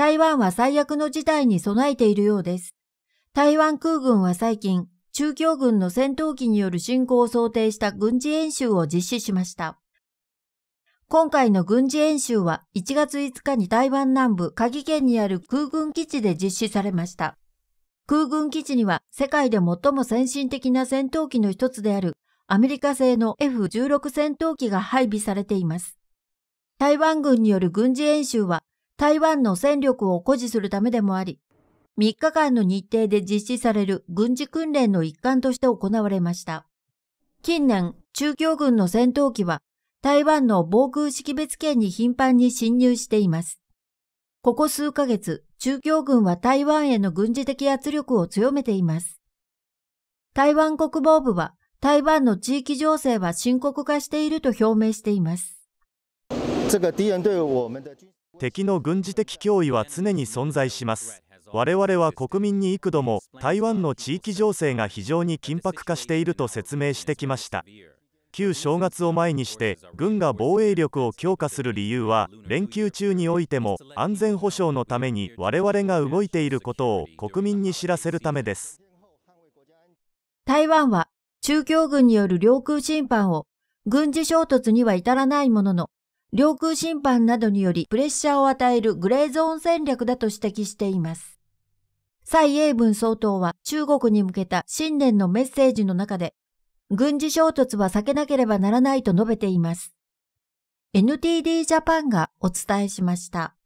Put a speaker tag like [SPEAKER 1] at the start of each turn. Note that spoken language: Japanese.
[SPEAKER 1] 台湾は最悪の事態に備えているようです。台湾空軍は最近、中共軍の戦闘機による侵攻を想定した軍事演習を実施しました。今回の軍事演習は1月5日に台湾南部鍵県にある空軍基地で実施されました。空軍基地には世界で最も先進的な戦闘機の一つであるアメリカ製の F-16 戦闘機が配備されています。台湾軍による軍事演習は台湾の戦力を誇示するためでもあり、3日間の日程で実施される軍事訓練の一環として行われました。近年、中共軍の戦闘機は台湾の防空識別圏に頻繁に侵入しています。ここ数ヶ月、中共軍は台湾への軍事的圧力を強めています。台湾国防部は台湾の地域情勢は深刻化していると表明しています。
[SPEAKER 2] 敵の軍事的脅威は常に存在します我々は国民に幾度も台湾の地域情勢が非常に緊迫化していると説明してきました旧正月を前にして軍が防衛力を強化する理由は連休中においても安全保障のために我々が動いていることを国民に知らせるためです
[SPEAKER 1] 台湾は中共軍による領空侵犯を軍事衝突には至らないものの領空侵犯などによりプレッシャーを与えるグレーゾーン戦略だと指摘しています。蔡英文総統は中国に向けた新年のメッセージの中で、軍事衝突は避けなければならないと述べています。NTD ジャパンがお伝えしました。